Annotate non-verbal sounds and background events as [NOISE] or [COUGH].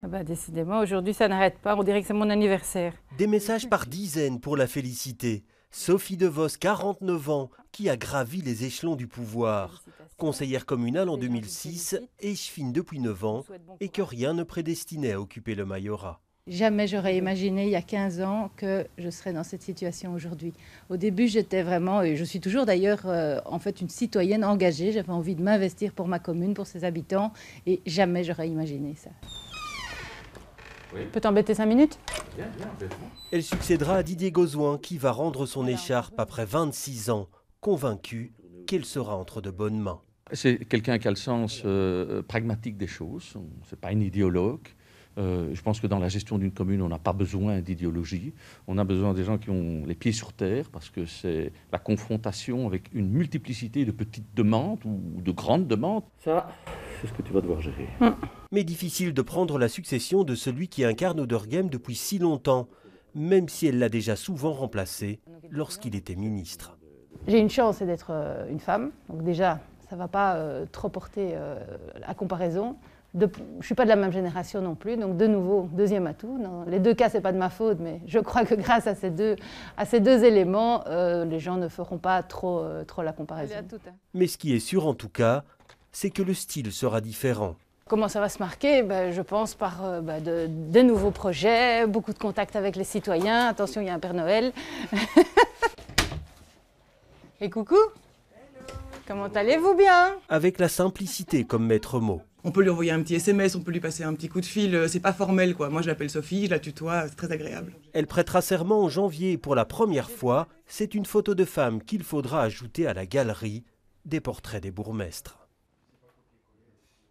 Ah bah, décidément, aujourd'hui ça n'arrête pas, on dirait que c'est mon anniversaire. Des messages par dizaines pour la féliciter. Sophie DeVos, 49 ans, qui a gravi les échelons du pouvoir. Conseillère communale en 2006, échevine depuis 9 ans, et que rien ne prédestinait à occuper le Mayora. « Jamais j'aurais imaginé il y a 15 ans que je serais dans cette situation aujourd'hui. Au début, j'étais vraiment, et je suis toujours d'ailleurs euh, en fait une citoyenne engagée, j'avais envie de m'investir pour ma commune, pour ses habitants, et jamais j'aurais imaginé ça. Oui. peut t'embêter 5 minutes bien, bien, Elle succédera à Didier Gozouin qui va rendre son écharpe après 26 ans, convaincu qu'elle sera entre de bonnes mains. C'est quelqu'un qui a le sens euh, pragmatique des choses, ce n'est pas une idéologue. Euh, je pense que dans la gestion d'une commune, on n'a pas besoin d'idéologie. On a besoin des gens qui ont les pieds sur terre parce que c'est la confrontation avec une multiplicité de petites demandes ou de grandes demandes. Ça, c'est ce que tu vas devoir gérer. Hum mais difficile de prendre la succession de celui qui incarne Oderghem depuis si longtemps, même si elle l'a déjà souvent remplacé lorsqu'il était ministre. J'ai une chance, d'être euh, une femme. Donc déjà, ça ne va pas euh, trop porter euh, à comparaison. je ne suis pas de la même génération non plus, donc de nouveau, deuxième atout. les deux cas, ce n'est pas de ma faute, mais je crois que grâce à ces deux, éléments, les gens ne feront pas trop la comparaison. Hein. Mais ce qui est sûr en tout cas, c'est que le style sera différent. Comment ça va se marquer bah, Je pense par euh, bah, de, nouveaux projets, beaucoup de contacts avec les citoyens. Attention, il y a un Père Noël. [LAUGHS] Et coucou Comment allez-vous bien Avec la simplicité comme maître mot. On peut lui envoyer un petit SMS, on peut lui passer un petit coup de fil, euh, c'est pas formel quoi. Moi je l'appelle Sophie, je la tutoie, c'est très agréable. Elle prêtera serment en janvier pour la première fois. C'est une photo de femme qu'il faudra ajouter à la galerie des portraits des bourgmestres.